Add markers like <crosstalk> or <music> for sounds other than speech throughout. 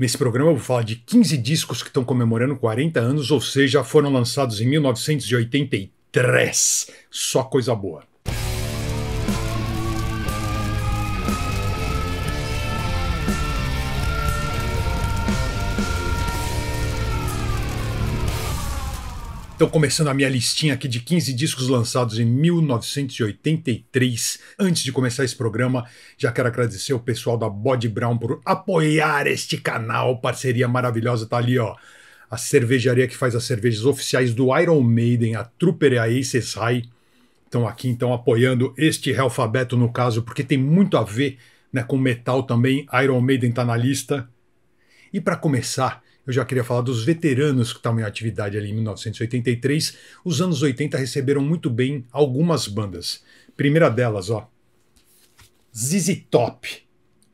Nesse programa eu vou falar de 15 discos que estão comemorando 40 anos, ou seja, foram lançados em 1983. Só coisa boa. Então, começando a minha listinha aqui de 15 discos lançados em 1983. Antes de começar esse programa, já quero agradecer o pessoal da Bod Brown por apoiar este canal. Parceria maravilhosa, tá ali, ó. A cervejaria que faz as cervejas oficiais do Iron Maiden, a Trooper Aces High. Estão aqui, então, apoiando este alfabeto, no caso, porque tem muito a ver né, com metal também. Iron Maiden tá na lista. E para começar, eu já queria falar dos veteranos que estavam em atividade ali em 1983. Os anos 80 receberam muito bem algumas bandas. Primeira delas, ó, ZZ Top.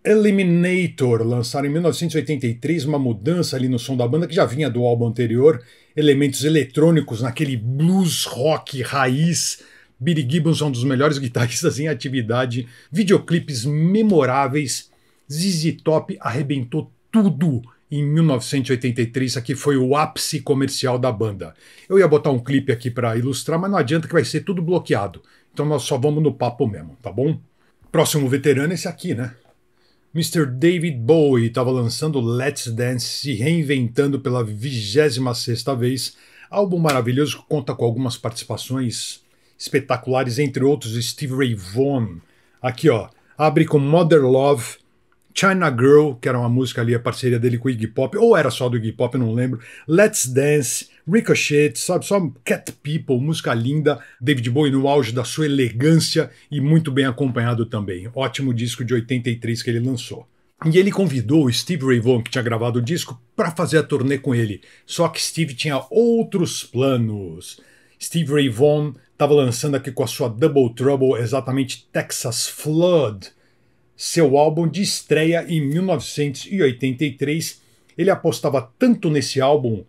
Eliminator, lançaram em 1983 uma mudança ali no som da banda que já vinha do álbum anterior, elementos eletrônicos naquele blues rock raiz. Billy Gibbons é um dos melhores <laughs> guitarristas em atividade, videoclipes memoráveis. ZZ Top arrebentou tudo em 1983, aqui foi o ápice comercial da banda. Eu ia botar um clipe aqui para ilustrar, mas não adianta que vai ser tudo bloqueado. Então nós só vamos no papo mesmo, tá bom? Próximo veterano é esse aqui, né? Mr. David Bowie estava lançando Let's Dance, se reinventando pela 26 vez. Álbum maravilhoso que conta com algumas participações espetaculares, entre outros Steve Ray Vaughan. Aqui, ó, abre com Mother Love, China Girl, que era uma música ali, a parceria dele com o Iggy Pop, ou era só do Iggy Pop, não lembro. Let's Dance, Ricochet, sabe, só Cat People, música linda. David Bowie no auge da sua elegância e muito bem acompanhado também. Ótimo disco de 83 que ele lançou. E ele convidou o Steve Ray Vaughan, que tinha gravado o disco, para fazer a turnê com ele. Só que Steve tinha outros planos. Steve Ray Vaughan estava lançando aqui com a sua Double Trouble, exatamente Texas Flood, seu álbum de estreia em 1983. Ele apostava tanto nesse álbum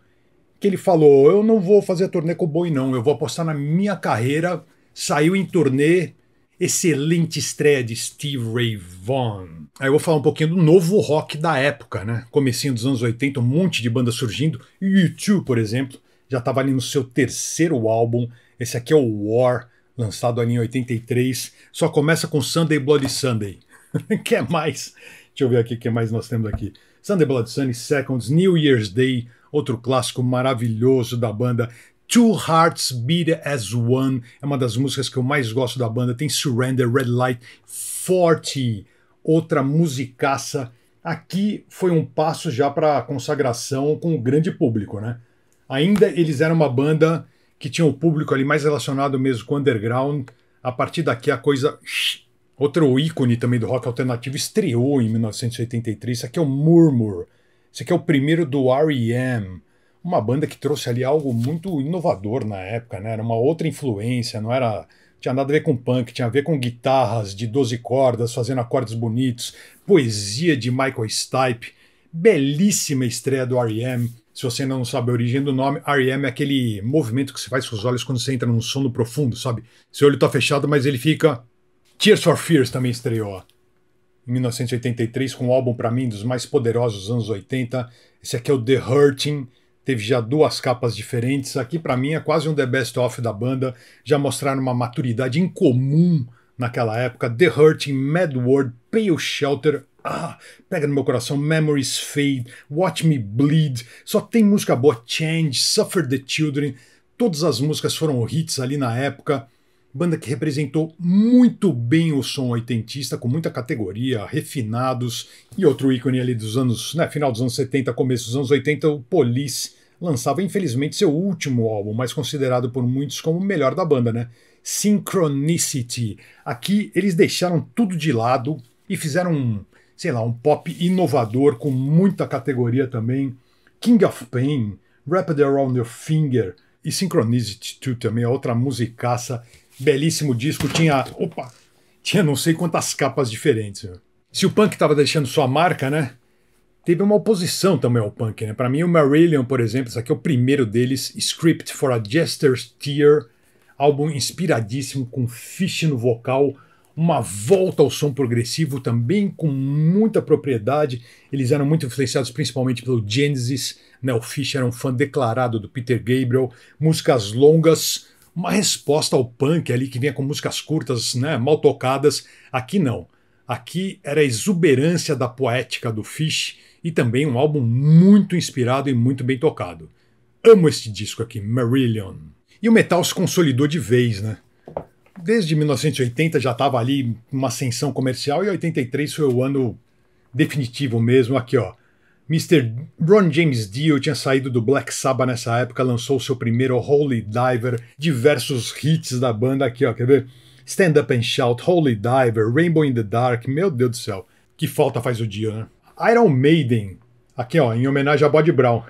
que ele falou: Eu não vou fazer turnê com o Boi, não, eu vou apostar na minha carreira. Saiu em turnê. Excelente estreia de Steve Ray Vaughan. Aí eu vou falar um pouquinho do novo rock da época, né? Comecinho dos anos 80, um monte de bandas surgindo. U2, por exemplo, já estava ali no seu terceiro álbum. Esse aqui é o War, lançado ali em 83. Só começa com Sunday Bloody Sunday. <laughs> Quer é mais? Deixa eu ver aqui o que mais nós temos aqui. Sunday Blood Sunny Seconds, New Year's Day, outro clássico maravilhoso da banda. Two Hearts Beat As One é uma das músicas que eu mais gosto da banda. Tem Surrender, Red Light, Forte, outra musicaça. Aqui foi um passo já para consagração com o grande público, né? Ainda eles eram uma banda que tinha o público ali mais relacionado mesmo com o underground. A partir daqui a coisa Outro ícone também do rock alternativo estreou em 1983. Isso aqui é o Murmur. Isso aqui é o primeiro do R.E.M., uma banda que trouxe ali algo muito inovador na época, né? Era uma outra influência, não era tinha nada a ver com punk, tinha a ver com guitarras de 12 cordas, fazendo acordes bonitos, poesia de Michael Stipe, belíssima estreia do R.E.M. Se você ainda não sabe a origem do nome, R.E.M. é aquele movimento que você faz com os olhos quando você entra num sono profundo, sabe? Seu olho tá fechado, mas ele fica Tears for Fears também estreou em 1983 com um álbum para mim dos mais poderosos dos anos 80. Esse aqui é o The Hurting, teve já duas capas diferentes. Aqui para mim é quase um the best of da banda, já mostraram uma maturidade incomum naquela época. The Hurting, Mad World, Pale Shelter, ah, pega no meu coração, Memories Fade, Watch Me Bleed, só tem música boa, Change, Suffer the Children, todas as músicas foram hits ali na época banda que representou muito bem o som oitentista, com muita categoria, refinados, e outro ícone ali dos anos, né, final dos anos 70, começo dos anos 80, o Police, lançava infelizmente seu último álbum, mas considerado por muitos como o melhor da banda, né? Synchronicity. Aqui eles deixaram tudo de lado e fizeram um, sei lá, um pop inovador com muita categoria também. King of Pain, Wrapped Around Your Finger e Synchronicity 2 também, outra musicaça belíssimo disco, tinha, opa, tinha não sei quantas capas diferentes. Né? Se o punk estava deixando sua marca, né? Teve uma oposição também ao punk, né? Para mim, o Marillion, por exemplo, esse aqui é o primeiro deles, Script for a Jester's Tear, álbum inspiradíssimo, com fish no vocal, uma volta ao som progressivo também com muita propriedade. Eles eram muito influenciados principalmente pelo Genesis, né? O Fish era um fã declarado do Peter Gabriel, músicas longas, uma resposta ao punk ali que vinha com músicas curtas, né, mal tocadas. Aqui não. Aqui era a exuberância da poética do Fish e também um álbum muito inspirado e muito bem tocado. Amo este disco aqui, Marillion. E o metal se consolidou de vez, né? Desde 1980 já estava ali uma ascensão comercial e 83 foi o ano definitivo mesmo aqui, ó. Mr. Ron James Dio tinha saído do Black Sabbath nessa época, lançou seu primeiro Holy Diver, diversos hits da banda aqui, ó, quer ver? Stand Up and Shout, Holy Diver, Rainbow in the Dark, meu Deus do céu, que falta faz o dia, né? Iron Maiden, aqui ó, em homenagem a Bob Brown,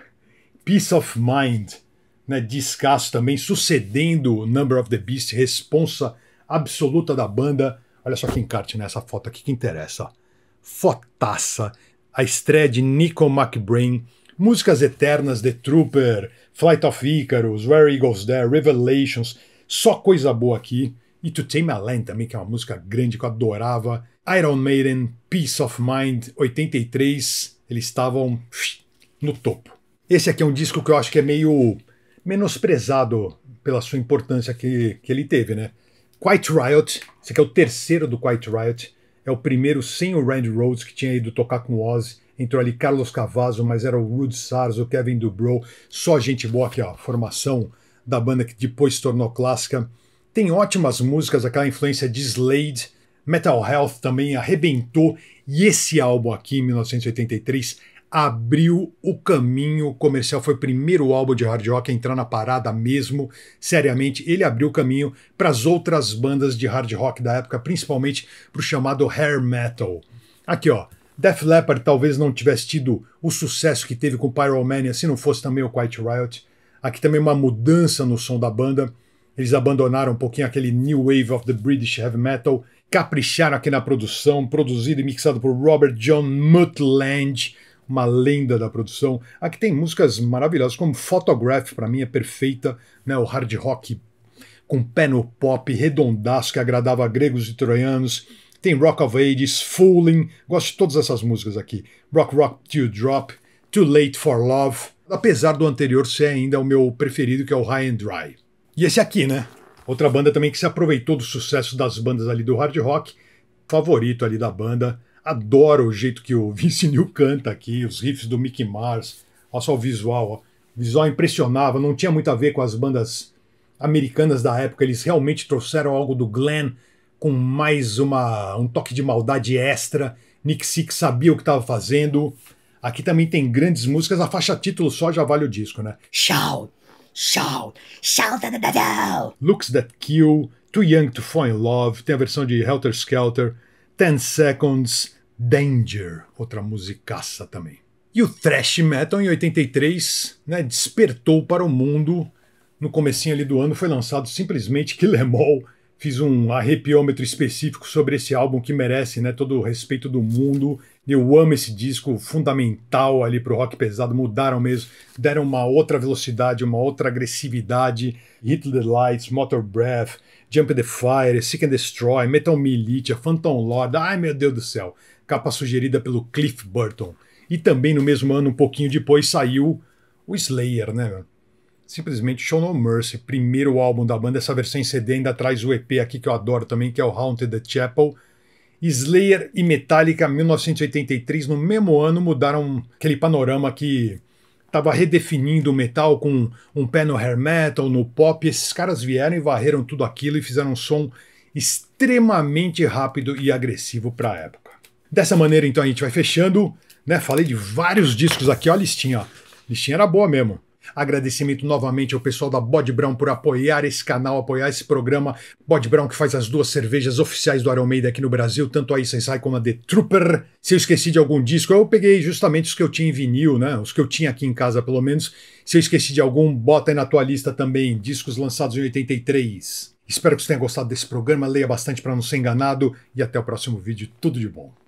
Peace of Mind, né, descasso também, sucedendo o Number of the Beast, responsa absoluta da banda. Olha só que encarte nessa né, foto aqui que interessa. Fotaça a estreia de Nico McBrain, músicas eternas The Trooper, Flight of Icarus, Where Eagles There, Revelations, só coisa boa aqui. E To Tame a Land também, que é uma música grande que eu adorava. Iron Maiden, Peace of Mind, 83, eles estavam no topo. Esse aqui é um disco que eu acho que é meio menosprezado pela sua importância que, que ele teve, né? Quiet Riot, esse aqui é o terceiro do Quiet Riot, é o primeiro sem o Randy Rhodes, que tinha ido tocar com o Ozzy. Entrou ali Carlos Cavazzo, mas era o Rude Sars, o Kevin Dubrow, só gente boa aqui, ó, formação da banda que depois se tornou clássica. Tem ótimas músicas, aquela influência de Slade, Metal Health também arrebentou, e esse álbum aqui, em 1983, abriu o caminho comercial, foi o primeiro álbum de hard rock a entrar na parada mesmo, seriamente, ele abriu o caminho para as outras bandas de hard rock da época, principalmente para o chamado hair metal. Aqui ó, Def Leppard talvez não tivesse tido o sucesso que teve com Pyromania se não fosse também o Quiet Riot. Aqui também uma mudança no som da banda. Eles abandonaram um pouquinho aquele New Wave of the British Heavy Metal, capricharam aqui na produção, produzido e mixado por Robert John Mutland, uma lenda da produção. Aqui tem músicas maravilhosas, como Photograph, para mim é perfeita, né? o hard rock com pé no pop, redondaço, que agradava a gregos e troianos. Tem Rock of Ages, Fooling, gosto de todas essas músicas aqui. Rock Rock Teardrop, Too Late for Love, apesar do anterior ser ainda o meu preferido, que é o High and Dry. E esse aqui, né? Outra banda também que se aproveitou do sucesso das bandas ali do hard rock, favorito ali da banda, Adoro o jeito que o <laughs> Vince Neil canta aqui, os riffs do Mickey Mars. Olha só o visual. Ó. O visual impressionava, não tinha muito a ver com as bandas americanas da época. Eles realmente trouxeram algo do Glenn com mais uma, um toque de maldade extra. Nick Six sabia o que estava fazendo. Aqui também tem grandes músicas. A faixa título só já vale o disco, né? Shout! Shout! Shout at the devil! Looks That Kill, Too Young to Fall in Love, tem a versão de Helter Skelter, Ten Seconds, Danger, outra musicaça também. E o thrash metal em 83, né, despertou para o mundo. No comecinho ali do ano foi lançado simplesmente Killemall. Fiz um arrepiômetro específico sobre esse álbum que merece, né, todo o respeito do mundo. Eu amo esse disco, fundamental ali pro rock pesado, mudaram mesmo, deram uma outra velocidade, uma outra agressividade. Hit the Lights, Motor Breath, Jump the Fire, Seek and Destroy, Metal Militia, Phantom Lord, ai meu Deus do céu, capa sugerida pelo Cliff Burton. E também no mesmo ano, um pouquinho depois, saiu o Slayer, né? Simplesmente Show No Mercy, primeiro álbum da banda, essa versão em CD ainda traz o EP aqui que eu adoro também, que é o Haunted the Chapel. Slayer e Metallica 1983, no mesmo ano, mudaram aquele panorama que estava redefinindo o metal com um pé no hair metal, no pop. Esses caras vieram e varreram tudo aquilo e fizeram um som extremamente rápido e agressivo para a época. Dessa maneira, então, a gente vai fechando. Né? Falei de vários discos aqui, olha a listinha. A listinha era boa mesmo. Agradecimento novamente ao pessoal da Bod Brown por apoiar esse canal, apoiar esse programa. Bod Brown que faz as duas cervejas oficiais do Iron Maiden aqui no Brasil, tanto a Sai como a The Trooper. Se eu esqueci de algum disco, eu peguei justamente os que eu tinha em vinil, né? Os que eu tinha aqui em casa, pelo menos. Se eu esqueci de algum, bota aí na tua lista também, discos lançados em 83. Espero que você tenha gostado desse programa, leia bastante para não ser enganado e até o próximo vídeo. Tudo de bom.